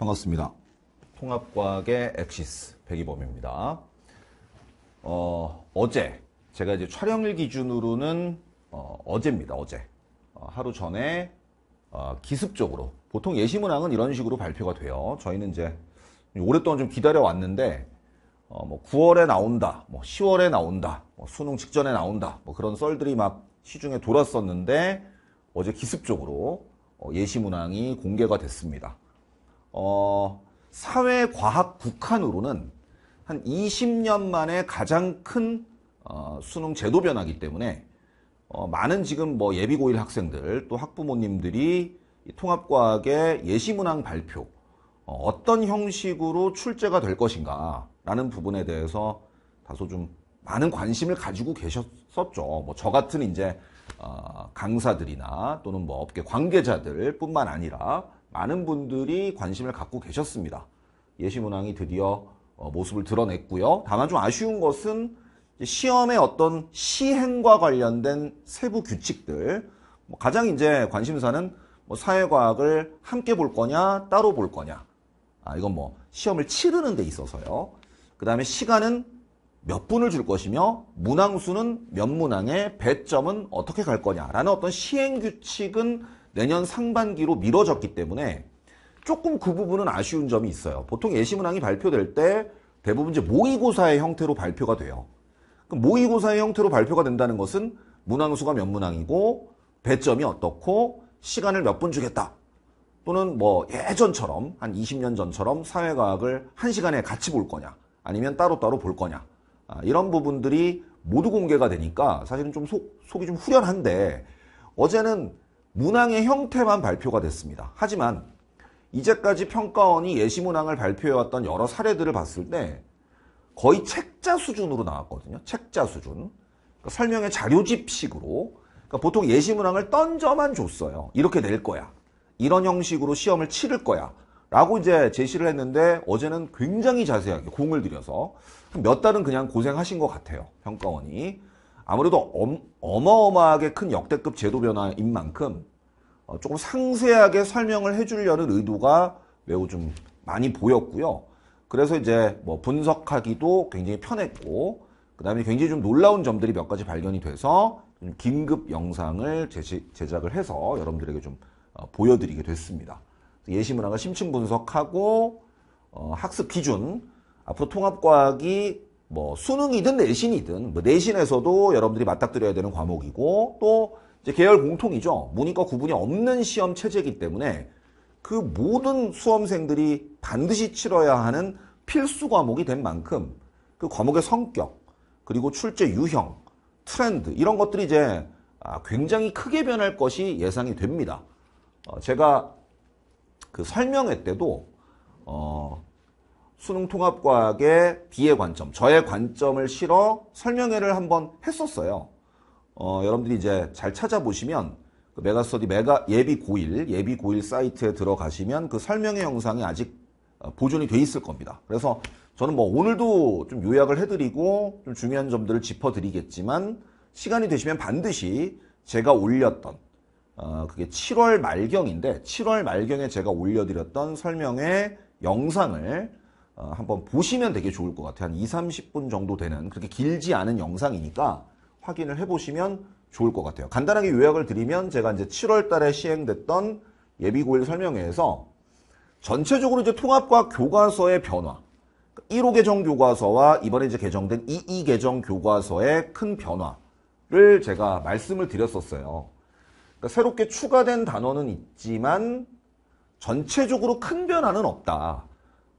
반갑습니다. 통합과학의 엑시스 백이범입니다. 어, 어제 제가 이제 촬영일 기준으로는 어, 제입니다 어제 어, 하루 전에 어, 기습적으로 보통 예시문항은 이런 식으로 발표가 돼요. 저희는 이제 오랫동안 좀 기다려 왔는데 어, 뭐 9월에 나온다, 뭐 10월에 나온다, 뭐 수능 직전에 나온다, 뭐 그런 썰들이 막 시중에 돌았었는데 어제 기습적으로 어, 예시문항이 공개가 됐습니다. 어, 사회과학 국한으로는 한 20년 만에 가장 큰 어, 수능 제도 변화기 때문에 어, 많은 지금 뭐 예비고1 학생들 또 학부모님들이 통합과학의 예시문항 발표 어, 떤 형식으로 출제가 될 것인가 라는 부분에 대해서 다소 좀 많은 관심을 가지고 계셨었죠. 뭐 저 같은 이제 어, 강사들이나 또는 뭐 업계 관계자들 뿐만 아니라 많은 분들이 관심을 갖고 계셨습니다. 예시문항이 드디어 어, 모습을 드러냈고요. 다만 좀 아쉬운 것은 시험의 어떤 시행과 관련된 세부 규칙들 뭐 가장 이제 관심사는 뭐 사회과학을 함께 볼 거냐 따로 볼 거냐 아 이건 뭐 시험을 치르는 데 있어서요. 그 다음에 시간은 몇 분을 줄 것이며 문항수는 몇 문항에 배점은 어떻게 갈 거냐라는 어떤 시행 규칙은 내년 상반기로 미뤄졌기 때문에 조금 그 부분은 아쉬운 점이 있어요. 보통 예시문항이 발표될 때 대부분 이제 모의고사의 형태로 발표가 돼요. 그 모의고사의 형태로 발표가 된다는 것은 문항수가 몇 문항이고 배점이 어떻고 시간을 몇 분 주겠다. 또는 뭐 예전처럼 한 20년 전처럼 사회과학을 한 시간에 같이 볼 거냐 아니면 따로따로 볼 거냐 아, 이런 부분들이 모두 공개가 되니까 사실은 좀 속, 속이 좀 후련한데 어제는 문항의 형태만 발표가 됐습니다. 하지만 이제까지 평가원이 예시문항을 발표해왔던 여러 사례들을 봤을 때 거의 책자 수준으로 나왔거든요. 책자 수준. 그러니까 설명의 자료집식으로 그러니까 보통 예시문항을 던져만 줬어요. 이렇게 낼 거야. 이런 형식으로 시험을 치를 거야. 라고 이제 제시를 했는데 어제는 굉장히 자세하게 공을 들여서 몇 달은 그냥 고생하신 것 같아요. 평가원이. 아무래도 어마어마하게 큰 역대급 제도 변화인 만큼 어, 조금 상세하게 설명을 해주려는 의도가 매우 좀 많이 보였고요. 그래서 이제 뭐 분석하기도 굉장히 편했고, 그 다음에 굉장히 좀 놀라운 점들이 몇 가지 발견이 돼서 긴급 영상을 제시, 제작을 해서 여러분들에게 좀 어, 보여드리게 됐습니다. 예시문항을 심층 분석하고 어, 학습 기준, 앞으로 통합과학이 뭐 수능이든 내신이든 뭐 내신에서도 여러분들이 맞닥뜨려야 되는 과목이고 또 이제 계열 공통이죠. 문이과 구분이 없는 시험 체제이기 때문에 그 모든 수험생들이 반드시 치러야 하는 필수 과목이 된 만큼 그 과목의 성격 그리고 출제 유형 트렌드 이런 것들이 이제 아, 굉장히 크게 변할 것이 예상이 됩니다. 어, 제가 그 설명회 때도 어 수능 통합과학의 B의 관점, 저의 관점을 실어 설명회를 한번 했었어요. 어, 여러분들이 이제 잘 찾아보시면 그 메가스터디 메가 예비 고1, 예비 고1 사이트에 들어가시면 그 설명회 영상이 아직 어, 보존이 돼 있을 겁니다. 그래서 저는 뭐 오늘도 좀 요약을 해드리고 좀 중요한 점들을 짚어드리겠지만 시간이 되시면 반드시 제가 올렸던 어, 그게 7월 말경인데 7월 말경에 제가 올려드렸던 설명회 영상을 어, 한번 보시면 되게 좋을 것 같아요. 한 2, 30분 정도 되는 그렇게 길지 않은 영상이니까 확인을 해보시면 좋을 것 같아요. 간단하게 요약을 드리면 제가 이제 7월 달에 시행됐던 예비고일 설명회에서 전체적으로 이제 통합과 교과서의 변화 1호 개정 교과서와 이번에 이제 개정된 22 개정 교과서의 큰 변화를 제가 말씀을 드렸었어요. 그러니까 새롭게 추가된 단어는 있지만 전체적으로 큰 변화는 없다.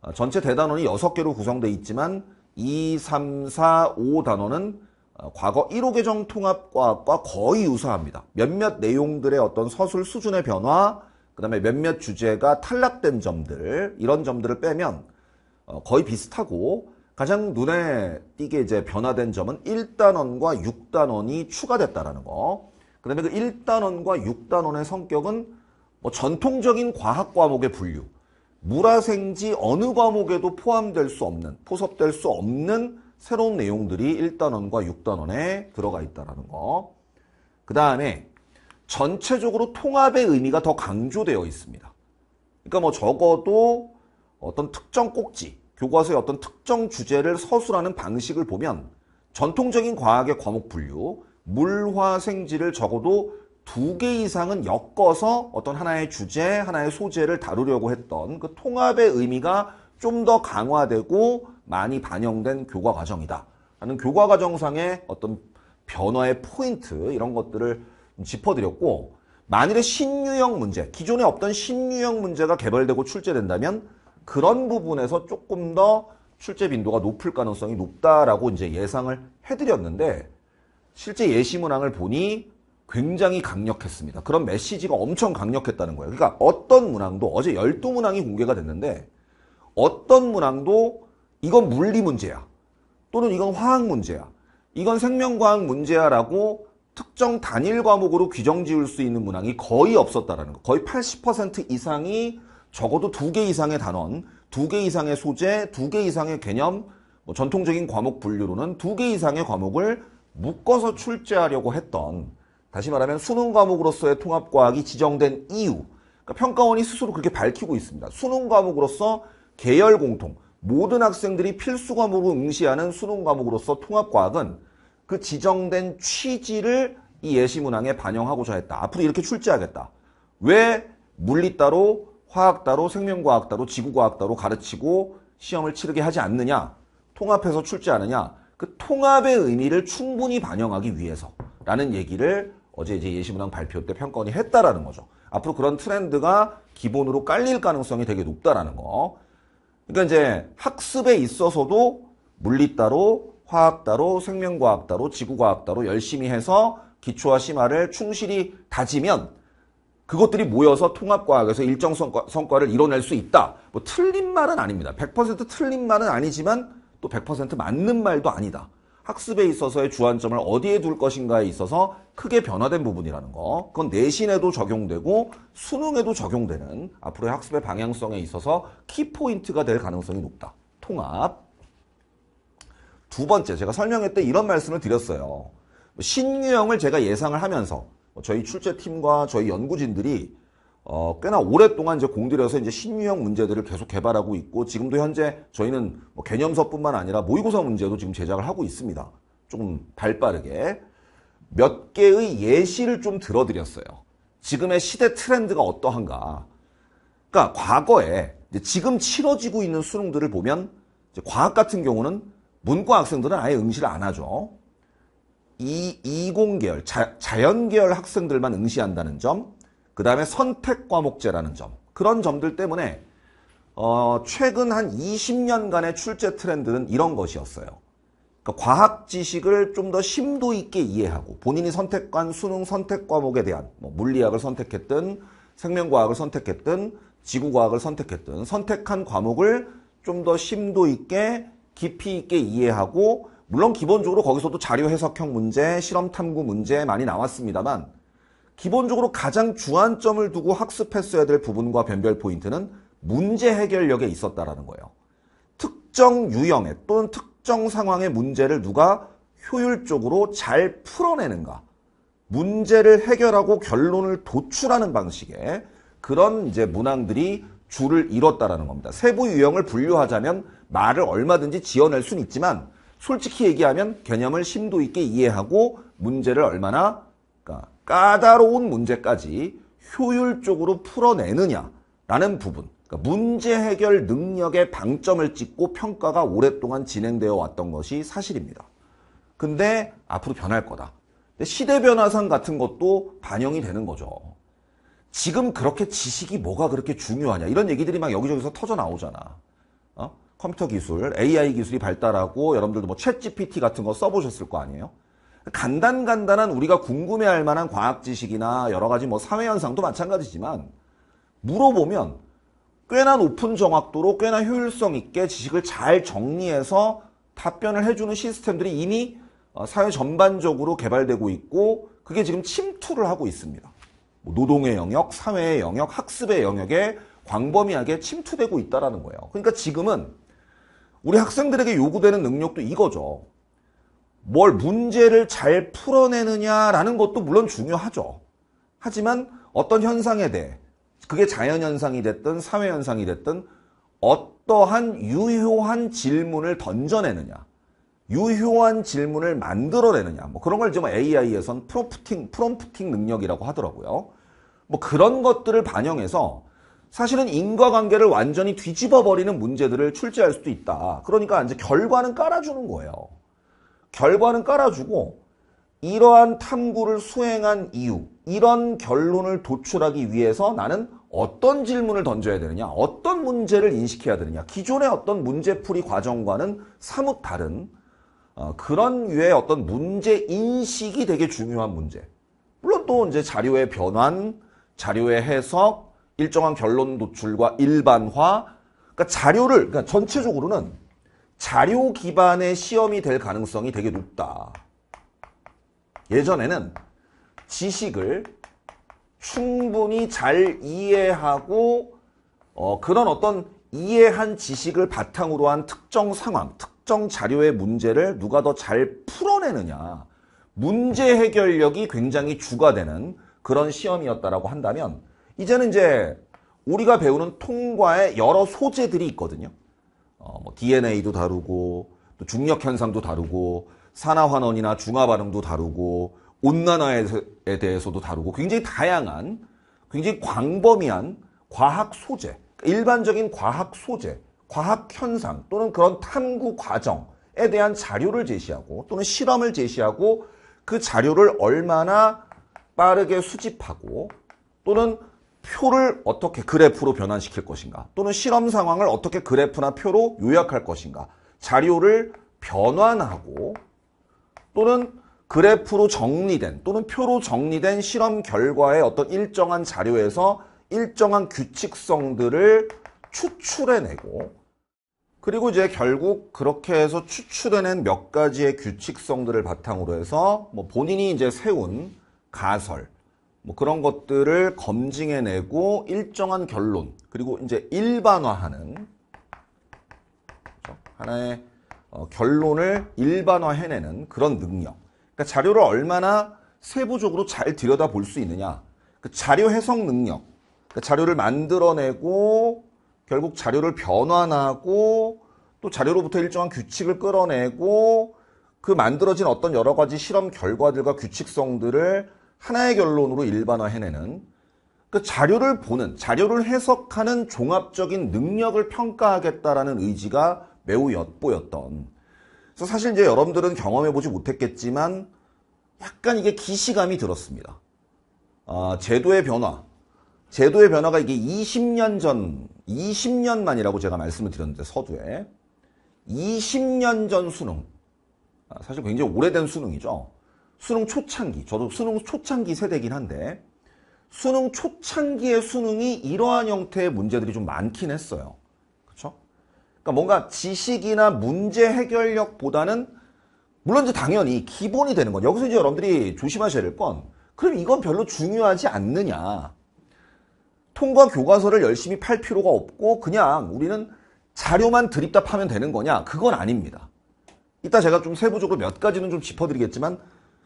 아, 전체 대단원이 6개로 구성되어 있지만 2, 3, 4, 5 단원은 어, 과거 1호 계정 통합과학과 거의 유사합니다. 몇몇 내용들의 어떤 서술 수준의 변화, 그 다음에 몇몇 주제가 탈락된 점들, 이런 점들을 빼면 어, 거의 비슷하고 가장 눈에 띄게 이제 변화된 점은 1단원과 6단원이 추가됐다라는 거. 그 다음에 그 1단원과 6단원의 성격은 뭐 전통적인 과학 과목의 분류. 물화생지 어느 과목에도 포함될 수 없는, 포섭될 수 없는 새로운 내용들이 1단원과 6단원에 들어가 있다는 거. 그 다음에 전체적으로 통합의 의미가 더 강조되어 있습니다. 그러니까 뭐 적어도 어떤 특정 꼭지, 교과서의 어떤 특정 주제를 서술하는 방식을 보면 전통적인 과학의 과목 분류, 물화생지를 적어도 두개 이상은 엮어서 어떤 하나의 주제, 하나의 소재를 다루려고 했던 그 통합의 의미가 좀 더 강화되고 많이 반영된 교과 과정이다. 라는 교과 과정상의 어떤 변화의 포인트 이런 것들을 짚어드렸고 만일에 신유형 문제, 기존에 없던 신유형 문제가 개발되고 출제된다면 그런 부분에서 조금 더 출제 빈도가 높을 가능성이 높다라고 이제 예상을 해드렸는데 실제 예시 문항을 보니 굉장히 강력했습니다. 그런 메시지가 엄청 강력했다는 거예요. 그러니까 어떤 문항도 어제 12문항이 공개가 됐는데 어떤 문항도 이건 물리 문제야. 또는 이건 화학 문제야. 이건 생명과학 문제야라고 특정 단일 과목으로 규정 지을 수 있는 문항이 거의 없었다라는 거. 거의 80% 이상이 적어도 두 개 이상의 단원, 두 개 이상의 소재, 두 개 이상의 개념, 뭐 전통적인 과목 분류로는 두 개 이상의 과목을 묶어서 출제하려고 했던 다시 말하면 수능 과목으로서의 통합과학이 지정된 이유 그러니까 평가원이 스스로 그렇게 밝히고 있습니다. 수능 과목으로서 계열 공통 모든 학생들이 필수 과목으로 응시하는 수능 과목으로서 통합과학은 그 지정된 취지를 이 예시문항에 반영하고자 했다. 앞으로 이렇게 출제하겠다. 왜 물리 따로, 화학 따로, 생명과학 따로, 지구과학 따로 가르치고 시험을 치르게 하지 않느냐? 통합해서 출제하느냐? 그 통합의 의미를 충분히 반영하기 위해서라는 얘기를 어제 이제 예시문항 발표 때 평가원이 했다라는 거죠. 앞으로 그런 트렌드가 기본으로 깔릴 가능성이 되게 높다라는 거. 그러니까 이제 학습에 있어서도 물리 따로, 화학 따로, 생명과학 따로, 지구과학 따로 열심히 해서 기초와 심화를 충실히 다지면 그것들이 모여서 통합과학에서 일정 성과, 를 이뤄낼 수 있다. 뭐 틀린 말은 아닙니다. 100% 틀린 말은 아니지만 또 100% 맞는 말도 아니다. 학습에 있어서의 주안점을 어디에 둘 것인가에 있어서 크게 변화된 부분이라는 거. 그건 내신에도 적용되고 수능에도 적용되는 앞으로의 학습의 방향성에 있어서 키포인트가 될 가능성이 높다. 통합. 두 번째, 제가 설명할때 이런 말씀을 드렸어요. 신유형을 제가 예상을 하면서 저희 출제팀과 저희 연구진들이 어, 꽤나 오랫동안 이제 공들여서 이제 신유형 문제들을 계속 개발하고 있고 지금도 현재 저희는 뭐 개념서뿐만 아니라 모의고사 문제도 지금 제작을 하고 있습니다. 조금 발빠르게 몇 개의 예시를 좀 들어드렸어요. 지금의 시대 트렌드가 어떠한가. 그러니까 과거에 지금 치러지고 있는 수능들을 보면 과학 같은 경우는 문과 학생들은 아예 응시를 안 하죠. 이, 이공계열, 자, 연계열 학생들만 응시한다는 점, 그 다음에 선택 과목제라는 점 그런 점들 때문에 어, 최근 한 20년간의 출제 트렌드는 이런 것이었어요. 그러니까 과학 지식을 좀 더 심도 있게 이해하고 본인이 선택한 수능 선택 과목에 대한 뭐 물리학을 선택했든 생명과학을 선택했든 지구과학을 선택했든 선택한 과목을 좀 더 심도 있게 깊이 있게 이해하고 물론 기본적으로 거기서도 자료 해석형 문제, 실험 탐구 문제 많이 나왔습니다만 기본적으로 가장 주안점을 두고 학습했어야 될 부분과 변별 포인트는 문제 해결력에 있었다라는 거예요. 특정 유형의 또는 특정 상황의 문제를 누가 효율적으로 잘 풀어내는가. 문제를 해결하고 결론을 도출하는 방식의 그런 이제 문항들이 줄을 이뤘다라는 겁니다. 세부 유형을 분류하자면 말을 얼마든지 지어낼 수는 있지만 솔직히 얘기하면 개념을 심도 있게 이해하고 문제를 얼마나 까다로운 문제까지 효율적으로 풀어내느냐라는 부분 그러니까 문제 해결 능력의 방점을 찍고 평가가 오랫동안 진행되어 왔던 것이 사실입니다. 근데 앞으로 변할 거다. 시대 변화상 같은 것도 반영이 되는 거죠. 지금 그렇게 지식이 뭐가 그렇게 중요하냐 이런 얘기들이 막 여기저기서 터져 나오잖아. 어? 컴퓨터 기술, AI 기술이 발달하고 여러분들도 뭐 챗GPT 같은 거 써보셨을 거 아니에요? 간단간단한 우리가 궁금해할 만한 과학 지식이나 여러 가지 뭐 사회 현상도 마찬가지지만 물어보면 꽤나 높은 정확도로 꽤나 효율성 있게 지식을 잘 정리해서 답변을 해주는 시스템들이 이미 어, 사회 전반적으로 개발되고 있고 그게 지금 침투를 하고 있습니다. 뭐 노동의 영역, 사회의 영역, 학습의 영역에 광범위하게 침투되고 있다라는 거예요. 그러니까 지금은 우리 학생들에게 요구되는 능력도 이거죠. 뭘 문제를 잘 풀어내느냐라는 것도 물론 중요하죠. 하지만 어떤 현상에 대해 그게 자연현상이 됐든 사회현상이 됐든 어떠한 유효한 질문을 던져내느냐 유효한 질문을 만들어내느냐 뭐 그런 걸 이제 AI에선 프롬프팅, 프롬프팅 능력이라고 하더라고요. 뭐 그런 것들을 반영해서 사실은 인과관계를 완전히 뒤집어버리는 문제들을 출제할 수도 있다. 그러니까 이제 결과는 깔아주는 거예요. 결과는 깔아주고 이러한 탐구를 수행한 이유, 이런 결론을 도출하기 위해서 나는 어떤 질문을 던져야 되느냐, 어떤 문제를 인식해야 되느냐, 기존의 어떤 문제풀이 과정과는 사뭇 다른 어, 그런 유의 어떤 문제 인식이 되게 중요한 문제. 물론 또 이제 자료의 변환, 자료의 해석, 일정한 결론 도출과 일반화, 그러니까 자료를 그러니까 전체적으로는 자료 기반의 시험이 될 가능성이 되게 높다. 예전에는 지식을 충분히 잘 이해하고 어, 그런 어떤 이해한 지식을 바탕으로 한 특정 상황, 특정 자료의 문제를 누가 더 잘 풀어내느냐 문제 해결력이 굉장히 주가 되는 그런 시험이었다라고 한다면 이제는 이제 우리가 배우는 통과의 여러 소재들이 있거든요. 어, 뭐 DNA도 다루고또 중력 현상도 다루고 산화환원이나 중화 반응도 다루고 온난화에 대해서도 다루고 굉장히 다양한 굉장히 광범위한 과학 소재 그러니까 일반적인 과학 소재 과학 현상 또는 그런 탐구 과정에 대한 자료를 제시하고 또는 실험을 제시하고 그 자료를 얼마나 빠르게 수집하고 또는 표를 어떻게 그래프로 변환시킬 것인가 또는 실험 상황을 어떻게 그래프나 표로 요약할 것인가 자료를 변환하고 또는 그래프로 정리된 또는 표로 정리된 실험 결과의 어떤 일정한 자료에서 일정한 규칙성들을 추출해내고 그리고 이제 결국 그렇게 해서 추출해낸 몇 가지의 규칙성들을 바탕으로 해서 뭐 본인이 이제 세운 가설 뭐 그런 것들을 검증해내고 일정한 결론 그리고 이제 일반화하는 하나의 어, 결론을 일반화해내는 그런 능력. 그러니까 자료를 얼마나 세부적으로 잘 들여다볼 수 있느냐. 그 자료 해석 능력. 그 자료를 만들어내고 결국 자료를 변환하고 또 자료로부터 일정한 규칙을 끌어내고 그 만들어진 어떤 여러 가지 실험 결과들과 규칙성들을 하나의 결론으로 일반화해내는 그 자료를 보는 자료를 해석하는 종합적인 능력을 평가하겠다라는 의지가 매우 엿보였던 그래서 사실 이제 여러분들은 경험해보지 못했겠지만 약간 이게 기시감이 들었습니다. 아, 제도의 변화 제도의 변화가 이게 20년 전 20년 만이라고 제가 말씀을 드렸는데 서두에 20년 전 수능 아, 사실 굉장히 오래된 수능이죠. 수능 초창기, 저도 수능 초창기 세대긴 한데 수능 초창기의 수능이 이러한 형태의 문제들이 좀 많긴 했어요. 그렇 그러니까 뭔가 지식이나 문제 해결력보다는 물론 이제 당연히 기본이 되는 건 여기서 이제 여러분들이 조심하셔야 될 건 그럼 이건 별로 중요하지 않느냐. 통과 교과서를 열심히 팔 필요가 없고 그냥 우리는 자료만 드립다 파면 되는 거냐? 그건 아닙니다. 이따 제가 좀 세부적으로 몇 가지는 좀 짚어드리겠지만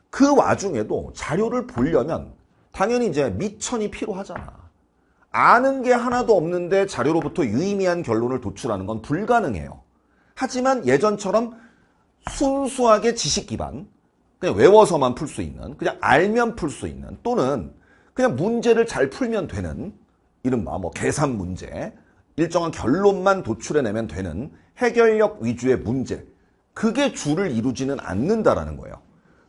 그 와중에도 자료를 보려면 당연히 이제 미천이 필요하잖아. 아는 게 하나도 없는데 자료로부터 유의미한 결론을 도출하는 건 불가능해요. 하지만 예전처럼 순수하게 지식 기반, 그냥 외워서만 풀 수 있는, 그냥 알면 풀 수 있는, 또는 그냥 문제를 잘 풀면 되는, 이른바 뭐 계산 문제, 일정한 결론만 도출해내면 되는 해결력 위주의 문제, 그게 주를 이루지는 않는다라는 거예요.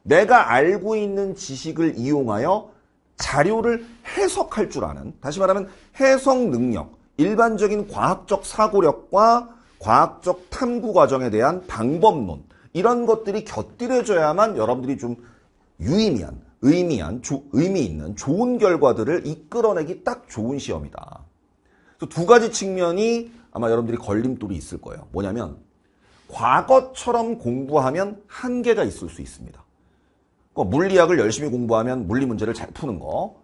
내가 알고 있는 지식을 이용하여 자료를 해석할 줄 아는, 다시 말하면 해석 능력, 일반적인 과학적 사고력과 과학적 탐구 과정에 대한 방법론, 이런 것들이 곁들여져야만 여러분들이 좀 유의미한, 의미한, 조, 의미 있는 좋은 결과들을 이끌어내기 딱 좋은 시험이다. 두 가지 측면이 아마 여러분들이 걸림돌이 있을 거예요. 뭐냐면, 과거처럼 공부하면 한계가 있을 수 있습니다. 물리학을 열심히 공부하면 물리 문제를 잘 푸는 거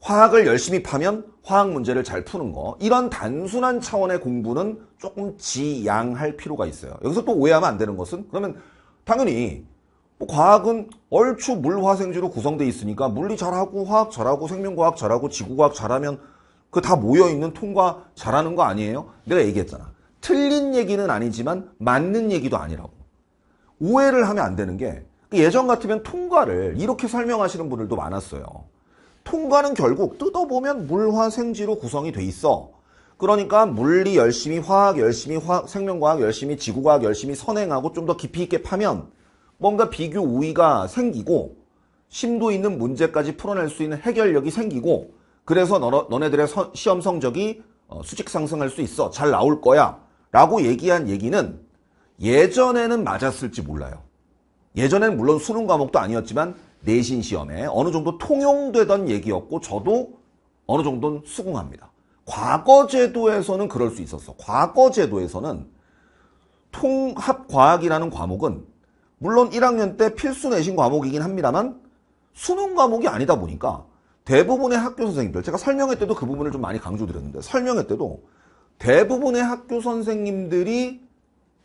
화학을 열심히 파면 화학 문제를 잘 푸는 거 이런 단순한 차원의 공부는 조금 지양할 필요가 있어요 여기서 또 오해하면 안 되는 것은 그러면 당연히 뭐 과학은 얼추 물화생지로 구성돼 있으니까 물리 잘하고 화학 잘하고 생명과학 잘하고 지구과학 잘하면 그 다 모여있는 통과 잘하는 거 아니에요? 내가 얘기했잖아 틀린 얘기는 아니지만 맞는 얘기도 아니라고 오해를 하면 안 되는 게그 예전 같으면 통과를 이렇게 설명하시는 분들도 많았어요. 통과는 결국 뜯어보면 물화 생지로 구성이 돼 있어. 그러니까 물리 열심히 화학 열심히 화학, 생명과학 열심히 지구과학 열심히 선행하고 좀 더 깊이 있게 파면 뭔가 비교 우위가 생기고 심도 있는 문제까지 풀어낼 수 있는 해결력이 생기고 그래서 너, 네들의 시험 성적이 어, 수직 상승할 수 있어 잘 나올 거야 라고 얘기한 얘기는 예전에는 맞았을지 몰라요 예전엔 물론 수능 과목도 아니었지만 내신 시험에 어느 정도 통용되던 얘기였고 저도 어느 정도는 수긍합니다. 과거 제도에서는 그럴 수 있었어. 과거 제도에서는 통합과학이라는 과목은 물론 1학년 때 필수 내신 과목이긴 합니다만 수능 과목이 아니다 보니까 대부분의 학교 선생님들 제가 설명회 때도 그 부분을 좀 많이 강조드렸는데 설명회 때도 대부분의 학교 선생님들이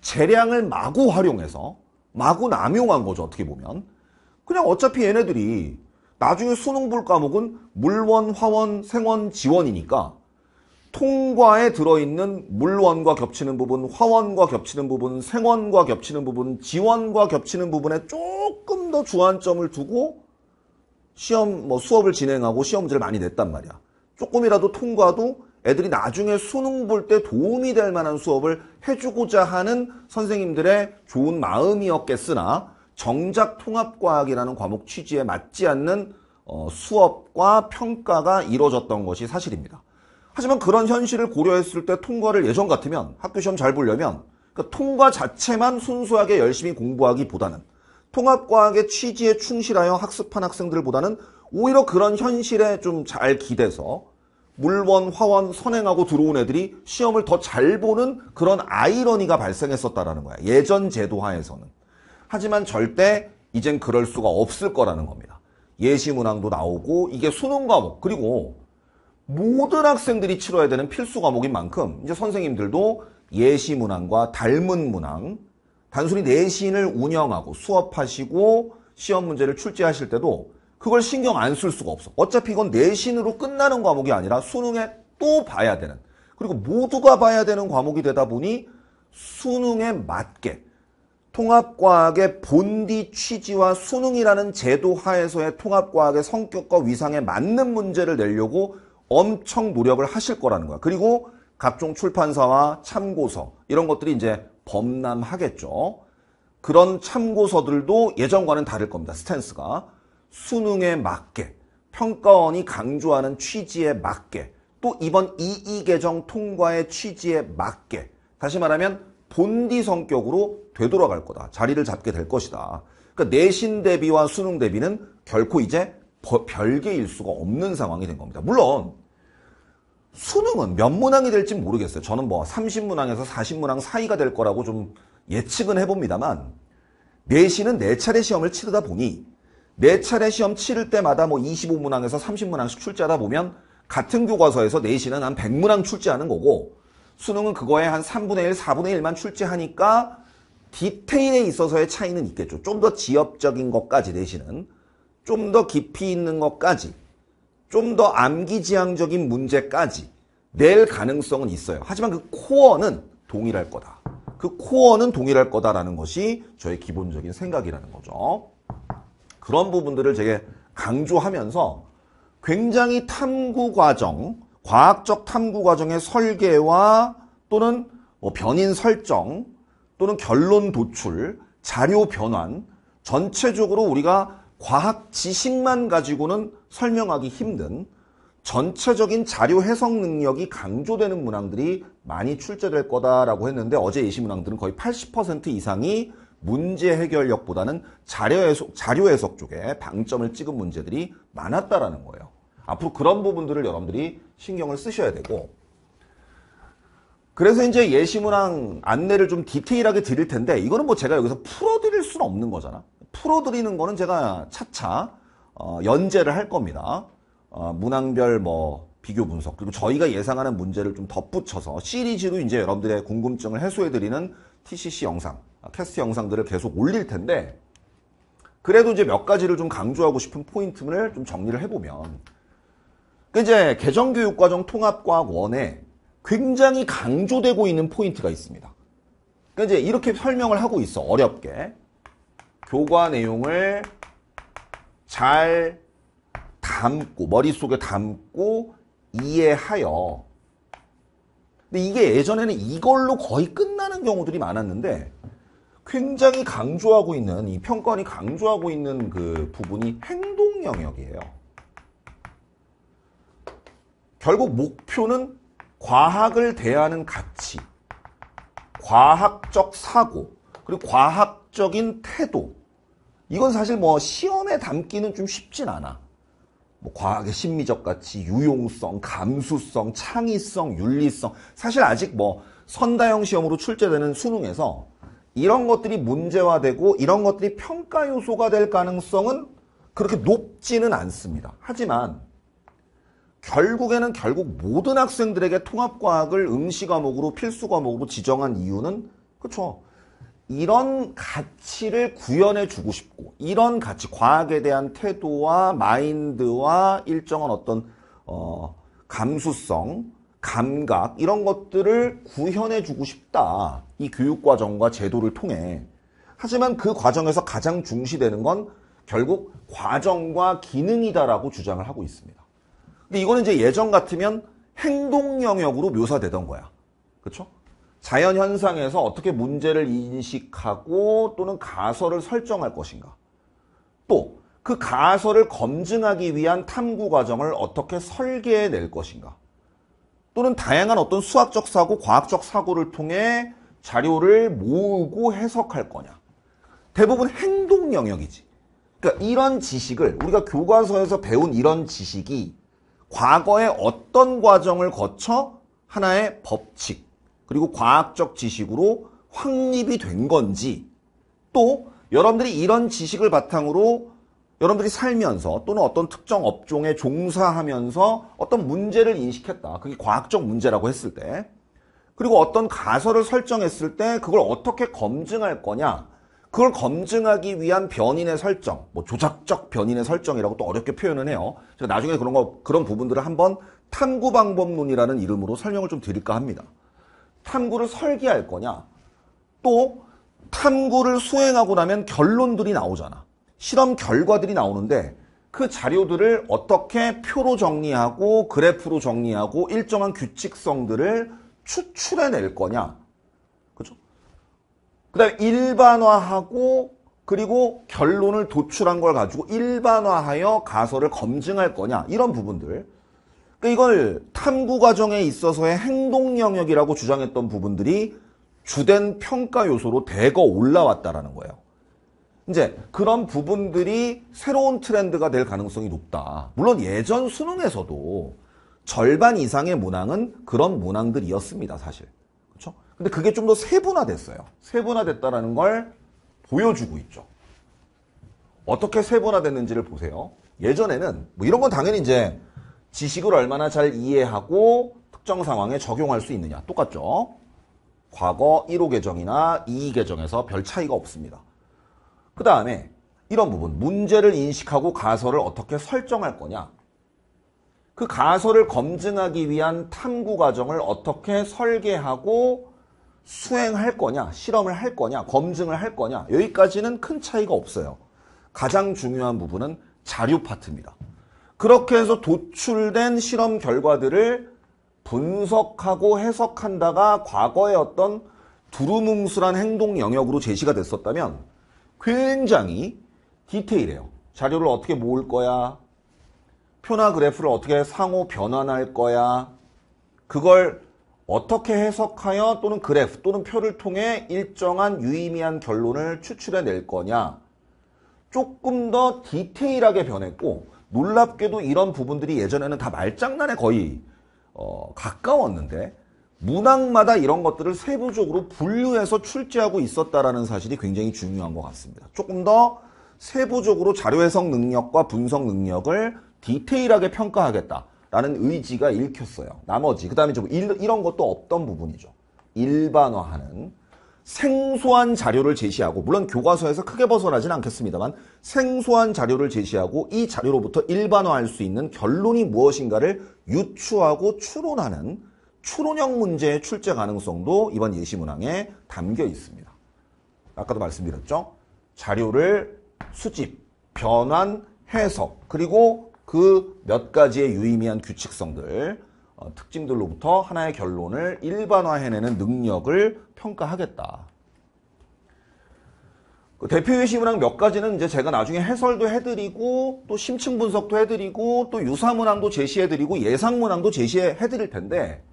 재량을 마구 활용해서 마구 남용한 거죠 어떻게 보면 그냥 어차피 얘네들이 나중에 수능 볼 과목은 물원, 화원, 생원, 지원이니까 통과에 들어있는 물원과 겹치는 부분, 화원과 겹치는 부분, 생원과 겹치는 부분, 지원과 겹치는 부분에 조금 더 주안점을 두고 시험, 뭐 수업을 진행하고 시험지를 많이 냈단 말이야. 조금이라도 통과도 애들이 나중에 수능 볼 때 도움이 될 만한 수업을 해주고자 하는 선생님들의 좋은 마음이었겠으나 정작 통합과학이라는 과목 취지에 맞지 않는 어, 수업과 평가가 이루어졌던 것이 사실입니다. 하지만 그런 현실을 고려했을 때 통과를 예전 같으면 학교 시험 잘 보려면 그러니까 통과 자체만 순수하게 열심히 공부하기보다는 통합과학의 취지에 충실하여 학습한 학생들보다는 오히려 그런 현실에 좀 잘 기대서 물원, 화원, 선행하고 들어온 애들이 시험을 더 잘 보는 그런 아이러니가 발생했었다라는 거야. 예전 제도 하에서는. 하지만 절대 이젠 그럴 수가 없을 거라는 겁니다. 예시 문항도 나오고 이게 수능 과목 그리고 모든 학생들이 치러야 되는 필수 과목인 만큼 이제 선생님들도 예시 문항과 닮은 문항 단순히 내신을 운영하고 수업하시고 시험 문제를 출제하실 때도 그걸 신경 안 쓸 수가 없어. 어차피 이건 내신으로 끝나는 과목이 아니라 수능에 또 봐야 되는 그리고 모두가 봐야 되는 과목이 되다 보니 수능에 맞게 통합과학의 본디 취지와 수능이라는 제도 하에서의 통합과학의 성격과 위상에 맞는 문제를 내려고 엄청 노력을 하실 거라는 거야. 그리고 각종 출판사와 참고서 이런 것들이 이제 범람하겠죠. 그런 참고서들도 예전과는 다를 겁니다. 스탠스가. 수능에 맞게 평가원이 강조하는 취지에 맞게 또 이번 2이 개정 통과의 취지에 맞게 다시 말하면 본디 성격으로 되돌아갈 거다. 자리를 잡게 될 것이다. 그러니까 내신 대비와 수능 대비는 결코 이제 별개일 수가 없는 상황이 된 겁니다. 물론 수능은 몇 문항이 될지 모르겠어요. 저는 뭐 30문항에서 40문항 사이가 될 거라고 좀 예측은 해봅니다만 내신은 네 차례 시험을 치르다 보니 네 차례 시험 치를 때마다 뭐 25문항에서 30문항씩 출제하다 보면 같은 교과서에서 내신은 한 100문항 출제하는 거고 수능은 그거에 한 3분의 1, 4분의 1만 출제하니까 디테일에 있어서의 차이는 있겠죠. 좀 더 지엽적인 것까지 내신은 좀 더 깊이 있는 것까지 좀 더 암기지향적인 문제까지 낼 가능성은 있어요. 하지만 그 코어는 동일할 거다. 그 코어는 동일할 거다라는 것이 저의 기본적인 생각이라는 거죠. 그런 부분들을 되게 강조하면서 굉장히 탐구 과정, 과학적 탐구 과정의 설계와 또는 뭐 변인 설정 또는 결론 도출, 자료 변환 전체적으로 우리가 과학 지식만 가지고는 설명하기 힘든 전체적인 자료 해석 능력이 강조되는 문항들이 많이 출제될 거다라고 했는데 어제 예시 문항들은 거의 80% 이상이 문제 해결력보다는 자료 해석, 자료 해석 쪽에 방점을 찍은 문제들이 많았다라는 거예요. 앞으로 그런 부분들을 여러분들이 신경을 쓰셔야 되고 그래서 이제 예시문항 안내를 좀 디테일하게 드릴 텐데 이거는 뭐 제가 여기서 풀어드릴 수는 없는 거잖아. 풀어드리는 거는 제가 차차 어, 연재를 할 겁니다. 어, 문항별 뭐 비교 분석 그리고 저희가 예상하는 문제를 좀 덧붙여서 시리즈로 이제 여러분들의 궁금증을 해소해드리는 TCC 영상 아, 테스트 영상들을 계속 올릴 텐데 그래도 이제 몇 가지를 좀 강조하고 싶은 포인트를 좀 정리를 해보면 그 이제 개정교육과정 통합과학원에 굉장히 강조되고 있는 포인트가 있습니다. 그 이제 이렇게 설명을 하고 있어 어렵게 교과 내용을 잘 담고 머릿속에 담고 이해하여 근데 이게 예전에는 이걸로 거의 끝나는 경우들이 많았는데 굉장히 강조하고 있는 이 평가원이 강조하고 있는 그 부분이 행동 영역이에요. 결국 목표는 과학을 대하는 가치, 과학적 사고, 그리고 과학적인 태도. 이건 사실 뭐 시험에 담기는 좀 쉽진 않아. 뭐 과학의 심미적 가치, 유용성, 감수성, 창의성, 윤리성. 사실 아직 뭐 선다형 시험으로 출제되는 수능에서 이런 것들이 문제화되고 이런 것들이 평가 요소가 될 가능성은 그렇게 높지는 않습니다. 하지만 결국에는 결국 모든 학생들에게 통합과학을 응시 과목으로 필수 과목으로 지정한 이유는 그렇죠. 이런 가치를 구현해 주고 싶고 이런 가치 과학에 대한 태도와 마인드와 일정한 어떤 어, 감수성 감각 이런 것들을 구현해 주고 싶다. 이 교육 과정과 제도를 통해. 하지만 그 과정에서 가장 중시되는 건 결국 과정과 기능이다라고 주장을 하고 있습니다. 근데 이거는 이제 예전 같으면 행동 영역으로 묘사되던 거야. 그렇죠? 자연 현상에서 어떻게 문제를 인식하고 또는 가설을 설정할 것인가. 또 그 가설을 검증하기 위한 탐구 과정을 어떻게 설계해 낼 것인가. 또는 다양한 어떤 수학적 사고, 과학적 사고를 통해 자료를 모으고 해석할 거냐. 대부분 행동 영역이지. 그러니까 이런 지식을 우리가 교과서에서 배운 이런 지식이 과거에 어떤 과정을 거쳐 하나의 법칙 그리고 과학적 지식으로 확립이 된 건지 또 여러분들이 이런 지식을 바탕으로 여러분들이 살면서 또는 어떤 특정 업종에 종사하면서 어떤 문제를 인식했다. 그게 과학적 문제라고 했을 때. 그리고 어떤 가설을 설정했을 때 그걸 어떻게 검증할 거냐. 그걸 검증하기 위한 변인의 설정, 뭐 조작적 변인의 설정이라고 또 어렵게 표현을 해요. 제가 나중에 그런 거, 그런 부분들을 한번 탐구 방법론이라는 이름으로 설명을 좀 드릴까 합니다. 탐구를 설계할 거냐. 또 탐구를 수행하고 나면 결론들이 나오잖아. 실험 결과들이 나오는데 그 자료들을 어떻게 표로 정리하고 그래프로 정리하고 일정한 규칙성들을 추출해낼 거냐. 그죠? 그 다음에 일반화하고 그리고 결론을 도출한 걸 가지고 일반화하여 가설을 검증할 거냐. 이런 부분들. 그러니까 이걸 탐구 과정에 있어서의 행동 영역이라고 주장했던 부분들이 주된 평가 요소로 대거 올라왔다라는 거예요. 이제 그런 부분들이 새로운 트렌드가 될 가능성이 높다. 물론 예전 수능에서도 절반 이상의 문항은 그런 문항들이었습니다, 사실. 그렇죠? 근데 그게 좀 더 세분화됐어요. 세분화됐다라는 걸 보여주고 있죠. 어떻게 세분화됐는지를 보세요. 예전에는 뭐 이런 건 당연히 이제 지식을 얼마나 잘 이해하고 특정 상황에 적용할 수 있느냐 똑같죠. 과거 1호 계정이나 2호 계정에서 별 차이가 없습니다. 그 다음에 이런 부분 문제를 인식하고 가설을 어떻게 설정할 거냐 그 가설을 검증하기 위한 탐구 과정을 어떻게 설계하고 수행할 거냐 실험을 할 거냐 검증을 할 거냐 여기까지는 큰 차이가 없어요 가장 중요한 부분은 자료 파트입니다 그렇게 해서 도출된 실험 결과들을 분석하고 해석한다가 과거의 어떤 두루뭉술한 행동 영역으로 제시가 됐었다면 굉장히 디테일해요. 자료를 어떻게 모을 거야? 표나 그래프를 어떻게 상호 변환할 거야? 그걸 어떻게 해석하여 또는 그래프 또는 표를 통해 일정한 유의미한 결론을 추출해 낼 거냐? 조금 더 디테일하게 변했고 놀랍게도 이런 부분들이 예전에는 다 말장난에 거의 어, 가까웠는데 문항마다 이런 것들을 세부적으로 분류해서 출제하고 있었다라는 사실이 굉장히 중요한 것 같습니다. 조금 더 세부적으로 자료 해석 능력과 분석 능력을 디테일하게 평가하겠다라는 의지가 읽혔어요. 나머지 그 다음에 좀 일, 이런 것도 없던 부분이죠. 일반화하는 생소한 자료를 제시하고 물론 교과서에서 크게 벗어나진 않겠습니다만 생소한 자료를 제시하고 이 자료로부터 일반화할 수 있는 결론이 무엇인가를 유추하고 추론하는 추론형 문제의 출제 가능성도 이번 예시문항에 담겨 있습니다. 아까도 말씀드렸죠. 자료를 수집, 변환, 해석, 그리고 그 몇 가지의 유의미한 규칙성들, 어, 특징들로부터 하나의 결론을 일반화해내는 능력을 평가하겠다. 그 대표 예시문항 몇 가지는 이제 제가 나중에 해설도 해드리고 또 심층 분석도 해드리고 또 유사문항도 제시해드리고 예상문항도 제시해드릴 텐데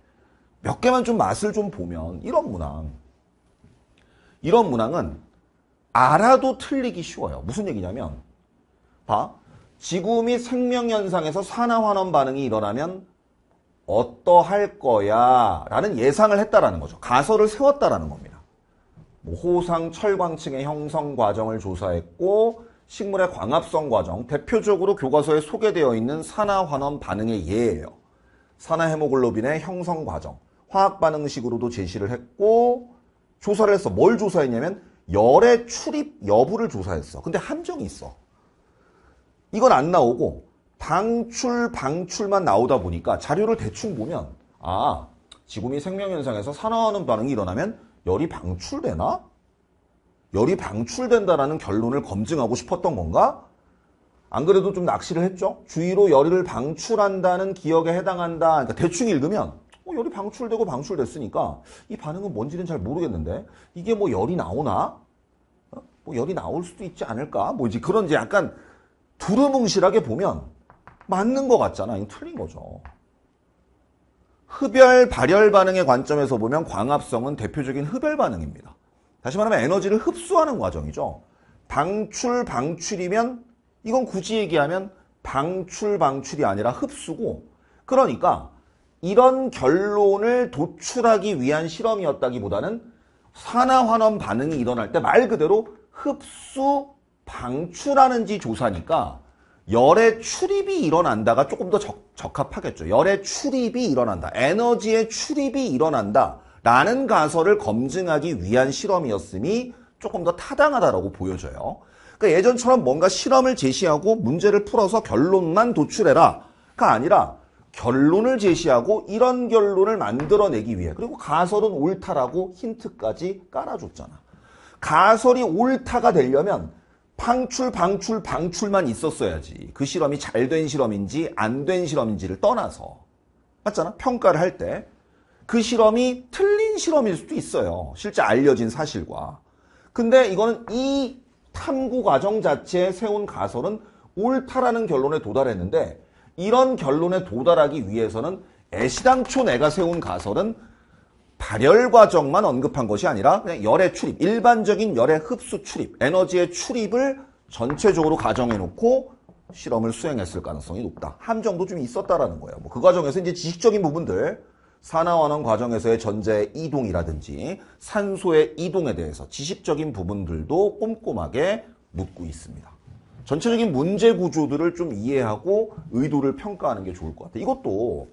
몇 개만 좀 맛을 좀 보면 이런 문항 이런 문항은 알아도 틀리기 쉬워요. 무슨 얘기냐면 봐. 지구 및 생명현상에서 산화환원 반응이 일어나면 어떠할 거야 라는 예상을 했다라는 거죠. 가설을 세웠다라는 겁니다. 뭐 호상 철광층의 형성 과정을 조사했고 식물의 광합성 과정, 대표적으로 교과서에 소개되어 있는 산화환원 반응의 예예요. 산화헤모글로빈의 형성 과정. 화학 반응식으로도 제시를 했고 조사를 했어. 뭘 조사했냐면 열의 출입 여부를 조사했어. 근데 함정이 있어. 이건 안 나오고 방출 방출만 나오다 보니까 자료를 대충 보면 아지금이 생명현상에서 산화하는 반응이 일어나면 열이 방출되나? 열이 방출된다라는 결론을 검증하고 싶었던 건가? 안 그래도 좀 낚시를 했죠. 주의로 열을 방출한다는 기억에 해당한다. 그러니까 대충 읽으면 어, 열이 방출되고 방출됐으니까 이 반응은 뭔지는 잘 모르겠는데 이게 뭐 열이 나오나? 어? 뭐 열이 나올 수도 있지 않을까? 뭐지 그런 지 약간 두루뭉실하게 보면 맞는 것 같잖아. 이거 틀린 거죠. 흡열 발열 반응의 관점에서 보면 광합성은 대표적인 흡열 반응입니다. 다시 말하면 에너지를 흡수하는 과정이죠. 방출 방출이면 이건 굳이 얘기하면 방출 방출이 아니라 흡수고 그러니까 이런 결론을 도출하기 위한 실험이었다기보다는 산화환원 반응이 일어날 때 말 그대로 흡수 방출하는지 조사니까 열의 출입이 일어난다가 조금 더 적, 합하겠죠 열의 출입이 일어난다. 에너지의 출입이 일어난다. 라는 가설을 검증하기 위한 실험이었음이 조금 더 타당하다라고 보여져요. 그러니까 예전처럼 뭔가 실험을 제시하고 문제를 풀어서 결론만 도출해라가 아니라 결론을 제시하고 이런 결론을 만들어내기 위해 그리고 가설은 옳다라고 힌트까지 깔아줬잖아. 가설이 옳다가 되려면 방출 방출 방출만 있었어야지 그 실험이 잘 된 실험인지 안 된 실험인지를 떠나서 맞잖아 평가를 할 때 그 실험이 틀린 실험일 수도 있어요 실제 알려진 사실과 근데 이거는 이 탐구 과정 자체에 세운 가설은 옳다라는 결론에 도달했는데 이런 결론에 도달하기 위해서는 애시당초 내가 세운 가설은 발열 과정만 언급한 것이 아니라 그냥 열의 출입, 일반적인 열의 흡수 출입, 에너지의 출입을 전체적으로 가정해 놓고 실험을 수행했을 가능성이 높다. 함정도 좀 있었다라는 거예요. 뭐그 과정에서 이제 지식적인 부분들, 산화환원 과정에서의 전자의 이동이라든지 산소의 이동에 대해서 지식적인 부분들도 꼼꼼하게 묻고 있습니다. 전체적인 문제 구조들을 좀 이해하고 의도를 평가하는 게 좋을 것 같아요. 이것도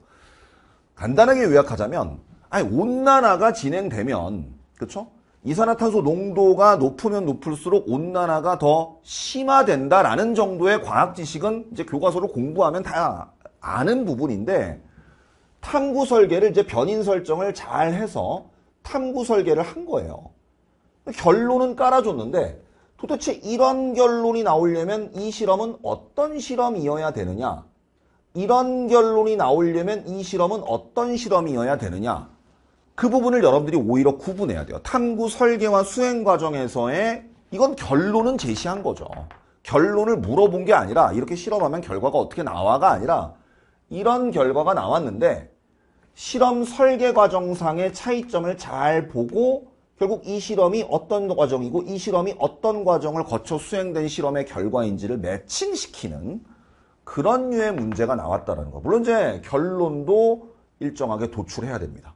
간단하게 요약하자면 아니 온난화가 진행되면 그렇죠? 이산화탄소 농도가 높으면 높을수록 온난화가 더 심화된다라는 정도의 과학 지식은 이제 교과서로 공부하면 다 아는 부분인데 탐구 설계를 이제 변인 설정을 잘 해서 탐구 설계를 한 거예요. 결론은 깔아줬는데 도대체 이런 결론이 나오려면 이 실험은 어떤 실험이어야 되느냐? 이런 결론이 나오려면 이 실험은 어떤 실험이어야 되느냐? 그 부분을 여러분들이 오히려 구분해야 돼요. 탐구 설계와 수행 과정에서의 이건 결론은 제시한 거죠. 결론을 물어본 게 아니라 이렇게 실험하면 결과가 어떻게 나와가 아니라 이런 결과가 나왔는데 실험 설계 과정상의 차이점을 잘 보고 결국 이 실험이 어떤 과정이고 이 실험이 어떤 과정을 거쳐 수행된 실험의 결과인지를 매칭시키는 그런 류의 문제가 나왔다는 거. 물론 이제 결론도 일정하게 도출해야 됩니다.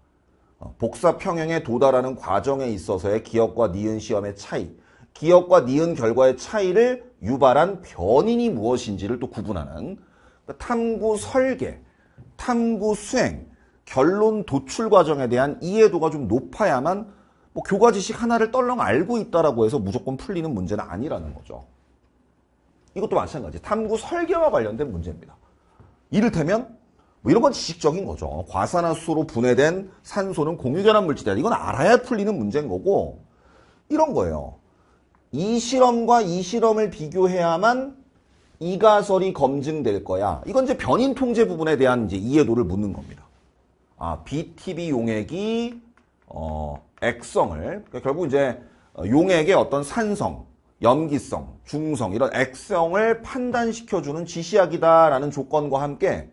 어, 복사 평형에 도달하는 과정에 있어서의 기억과 니은 시험의 차이, 기억과 니은 결과의 차이를 유발한 변인이 무엇인지를 또 구분하는 그 탐구 설계, 탐구 수행, 결론 도출 과정에 대한 이해도가 좀 높아야만 뭐 교과 지식 하나를 떨렁 알고 있다라고 해서 무조건 풀리는 문제는 아니라는 거죠. 이것도 마찬가지. 탐구 설계와 관련된 문제입니다. 이를테면 뭐 이런 건 지식적인 거죠. 과산화수로 분해된 산소는 공유결합 물질이다. 이건 알아야 풀리는 문제인 거고 이런 거예요. 이 실험과 이 실험을 비교해야만 이가설이 검증될 거야. 이건 이제 변인 통제 부분에 대한 이제 이해도를 묻는 겁니다. 아, BTB 용액이 어, 액성을 그러니까 결국 이제 어, 용액의 어떤 산성, 염기성, 중성 이런 액성을 판단시켜주는 지시약이다라는 조건과 함께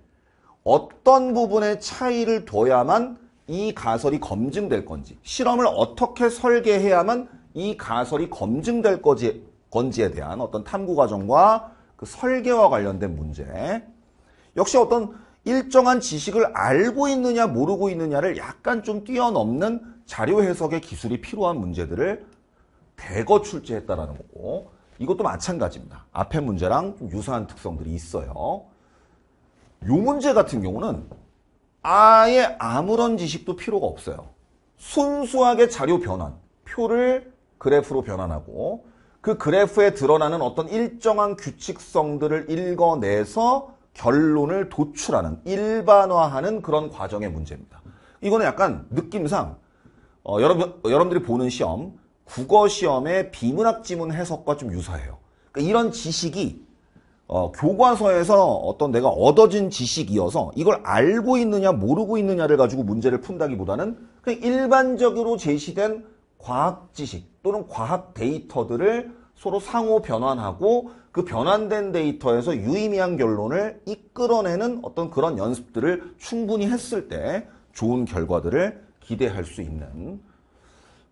어떤 부분의 차이를 둬야만 이 가설이 검증될 건지 실험을 어떻게 설계해야만 이 가설이 검증될 건지, 건지에 대한 어떤 탐구 과정과 그 설계와 관련된 문제 역시 어떤 일정한 지식을 알고 있느냐 모르고 있느냐를 약간 좀 뛰어넘는 자료 해석의 기술이 필요한 문제들을 대거 출제했다라는 거고 이것도 마찬가지입니다. 앞에 문제랑 좀 유사한 특성들이 있어요. 요 문제 같은 경우는 아예 아무런 지식도 필요가 없어요. 순수하게 자료 변환, 표를 그래프로 변환하고 그 그래프에 드러나는 어떤 일정한 규칙성들을 읽어내서 결론을 도출하는 일반화하는 그런 과정의 문제입니다. 이거는 약간 느낌상 어, 여러분 여러분들이 보는 시험 국어 시험의 비문학 지문 해석과 좀 유사해요. 그러니까 이런 지식이 어, 교과서에서 어떤 내가 얻어진 지식이어서 이걸 알고 있느냐 모르고 있느냐를 가지고 문제를 푼다기보다는 그냥 일반적으로 제시된 과학 지식 또는 과학 데이터들을 서로 상호 변환하고 그 변환된 데이터에서 유의미한 결론을 이끌어내는 어떤 그런 연습들을 충분히 했을 때 좋은 결과들을 기대할 수 있는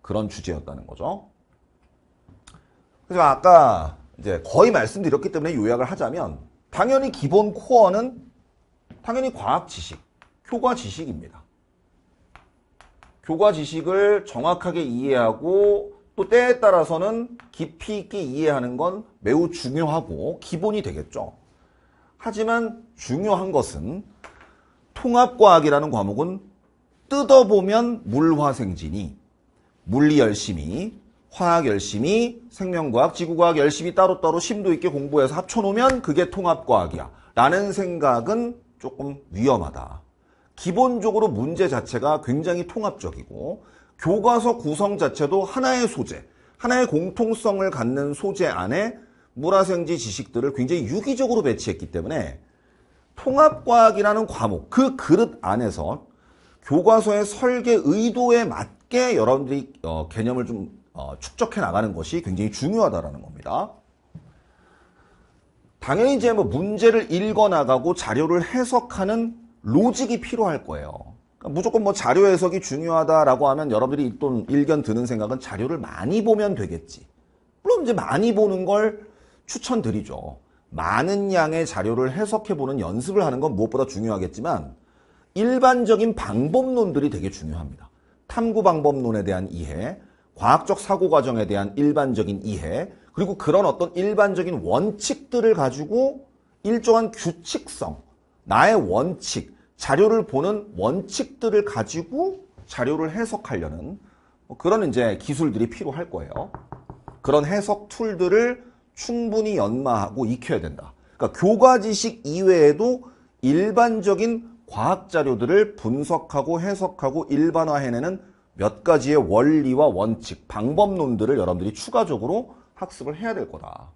그런 주제였다는 거죠. 그래서 아까 이제 거의 말씀드렸기 때문에 요약을 하자면 당연히 기본 코어는 당연히 과학 지식, 교과 지식입니다. 교과 지식을 정확하게 이해하고 또 때에 따라서는 깊이 있게 이해하는 건 매우 중요하고 기본이 되겠죠. 하지만 중요한 것은 통합과학이라는 과목은 뜯어보면 물화생진이 물리 열심히 화학 열심히 생명과학 지구과학 열심히 따로따로 심도 있게 공부해서 합쳐놓으면 그게 통합과학이야 라는 생각은 조금 위험하다. 기본적으로 문제 자체가 굉장히 통합적이고 교과서 구성 자체도 하나의 소재, 하나의 공통성을 갖는 소재 안에 물화생지 지식들을 굉장히 유기적으로 배치했기 때문에 통합과학이라는 과목, 그 그릇 안에서 교과서의 설계 의도에 맞게 여러분들이 어, 개념을 좀 어, 축적해 나가는 것이 굉장히 중요하다는 겁니다. 당연히 이제 뭐 문제를 읽어나가고 자료를 해석하는 로직이 필요할 거예요. 무조건 뭐 자료 해석이 중요하다라고 하면 여러분들이 일 일견 드는 생각은 자료를 많이 보면 되겠지. 물론 이제 많이 보는 걸 추천드리죠. 많은 양의 자료를 해석해보는 연습을 하는 건 무엇보다 중요하겠지만 일반적인 방법론들이 되게 중요합니다. 탐구 방법론에 대한 이해, 과학적 사고 과정에 대한 일반적인 이해, 그리고 그런 어떤 일반적인 원칙들을 가지고 일정한 규칙성, 나의 원칙, 자료를 보는 원칙들을 가지고 자료를 해석하려는 뭐 그런 이제 기술들이 필요할 거예요. 그런 해석 툴들을 충분히 연마하고 익혀야 된다. 그러니까 교과 지식 이외에도 일반적인 과학 자료들을 분석하고 해석하고 일반화해내는 몇 가지의 원리와 원칙, 방법론들을 여러분들이 추가적으로 학습을 해야 될 거다.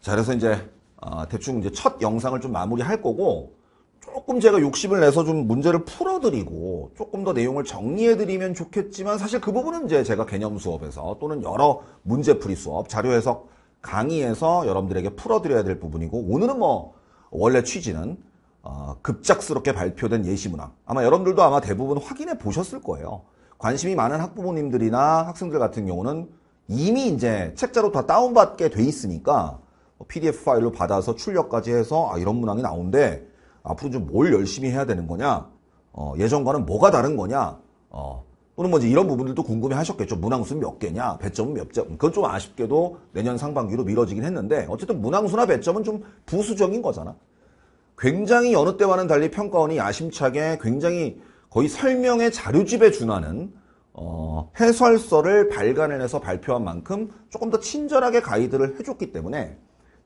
자, 그래서 이제 아, 대충 이제 첫 영상을 좀 마무리할 거고 조금 제가 욕심을 내서 좀 문제를 풀어드리고 조금 더 내용을 정리해드리면 좋겠지만 사실 그 부분은 이제 제가 개념 수업에서 또는 여러 문제풀이 수업, 자료 해석 강의에서 여러분들에게 풀어드려야 될 부분이고 오늘은 뭐 원래 취지는 어, 급작스럽게 발표된 예시문항 아마 여러분들도 아마 대부분 확인해 보셨을 거예요. 관심이 많은 학부모님들이나 학생들 같은 경우는 이미 이제 책자로 다 다운받게 돼 있으니까 뭐 PDF 파일로 받아서 출력까지 해서 아, 이런 문항이 나온대 앞으로 좀 뭘 열심히 해야 되는 거냐? 어, 예전과는 뭐가 다른 거냐? 어, 또는 뭐지 이런 부분들도 궁금해 하셨겠죠. 문항수는 몇 개냐? 배점은 몇 점? 그건 좀 아쉽게도 내년 상반기로 미뤄지긴 했는데 어쨌든 문항수나 배점은 좀 부수적인 거잖아. 굉장히 어느 때와는 달리 평가원이 야심차게 굉장히 거의 설명의 자료집에 준하는 어, 해설서를 발간을 해서 발표한 만큼 조금 더 친절하게 가이드를 해줬기 때문에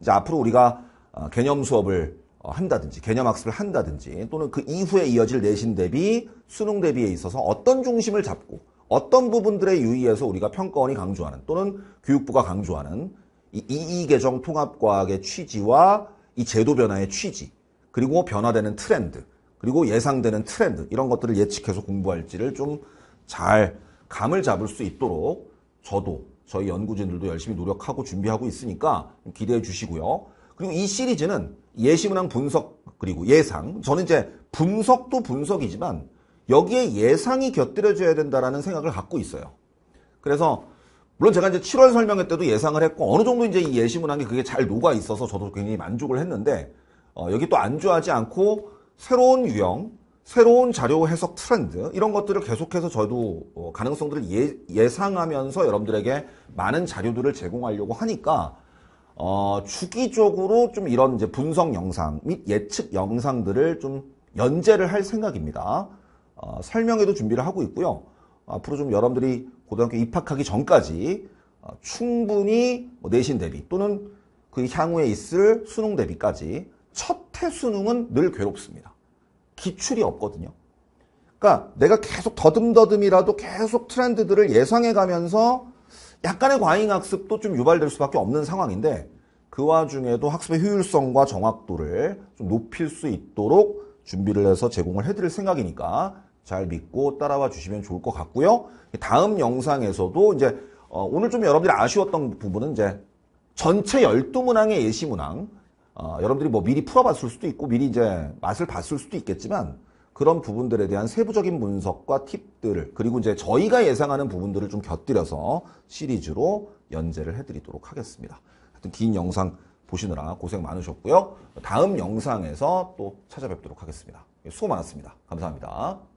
이제 앞으로 우리가 어, 개념 수업을 어, 한다든지 개념 학습을 한다든지 또는 그 이후에 이어질 내신 대비 수능 대비에 있어서 어떤 중심을 잡고 어떤 부분들에 유의해서 우리가 평가원이 강조하는 또는 교육부가 강조하는 이이계정 통합과학의 취지와 이 제도 변화의 취지 그리고 변화되는 트렌드 그리고 예상되는 트렌드 이런 것들을 예측해서 공부할지를 좀 잘 감을 잡을 수 있도록 저도 저희 연구진들도 열심히 노력하고 준비하고 있으니까 기대해 주시고요. 그리고 이 시리즈는 예시문항 분석 그리고 예상 저는 이제 분석도 분석이지만 여기에 예상이 곁들여져야 된다라는 생각을 갖고 있어요. 그래서 물론 제가 이제 7월 설명회 때도 예상을 했고 어느 정도 이제 예시문항이 그게 잘 녹아 있어서 저도 굉장히 만족을 했는데 어, 여기 또 안주하지 않고 새로운 유형, 새로운 자료 해석 트렌드 이런 것들을 계속해서 저도 어, 가능성들을 예, 예상하면서 여러분들에게 많은 자료들을 제공하려고 하니까 어, 주기적으로 좀 이런 이제 분석 영상 및 예측 영상들을 좀 연재를 할 생각입니다. 어, 설명회도 준비를 하고 있고요. 앞으로 좀 여러분들이 고등학교 입학하기 전까지 어, 충분히 뭐 내신 대비 또는 그 향후에 있을 수능 대비까지 첫해 수능은 늘 괴롭습니다. 기출이 없거든요. 그러니까 내가 계속 더듬더듬이라도 계속 트렌드들을 예상해 가면서 약간의 과잉 학습도 좀 유발될 수밖에 없는 상황인데 그 와중에도 학습의 효율성과 정확도를 좀 높일 수 있도록 준비를 해서 제공을 해드릴 생각이니까 잘 믿고 따라와 주시면 좋을 것 같고요. 다음 영상에서도 이제 어, 오늘 좀 여러분들이 아쉬웠던 부분은 이제 전체 12문항의 예시 문항 어, 여러분들이 뭐 미리 풀어봤을 수도 있고 미리 이제 맛을 봤을 수도 있겠지만 그런 부분들에 대한 세부적인 분석과 팁들을 그리고 이제 저희가 예상하는 부분들을 좀 곁들여서 시리즈로 연재를 해드리도록 하겠습니다. 하여튼 긴 영상 보시느라 고생 많으셨고요. 다음 영상에서 또 찾아뵙도록 하겠습니다. 예, 수고 많았습니다. 감사합니다.